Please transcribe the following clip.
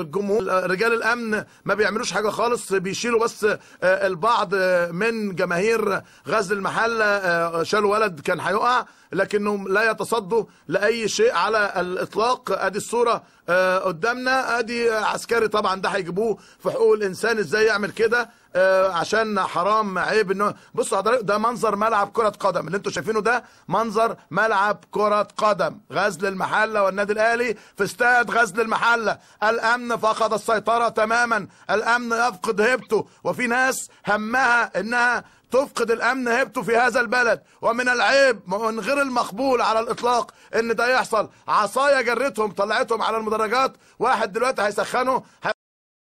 الجمهور رجال الامن ما بيعملوش حاجه خالص بيشيلوا بس آه، البعض آه، من جماهير غزل المحله آه، شالوا ولد كان هيقع لكنهم لا يتصدوا لاي شيء على الاطلاق ادي الصوره قدامنا ادي عسكري طبعا ده هيجيبوه في حقوق الانسان ازاي يعمل كده آه، عشان حرام عيب انه بصوا حضرتك ده منظر ملعب كره قدم اللي انتم شايفينه ده منظر ملعب كره قدم غزل المحله والنادي الاهلي في استاد غزل المحله الامن فقد السيطره تماما الامن يفقد هيبته وفي ناس همها انها تفقد الامن هيبته في هذا البلد ومن العيب من غير المقبول على الاطلاق ان ده يحصل عصايه جرتهم طلعتهم على المدرجات واحد دلوقتي هيسخنه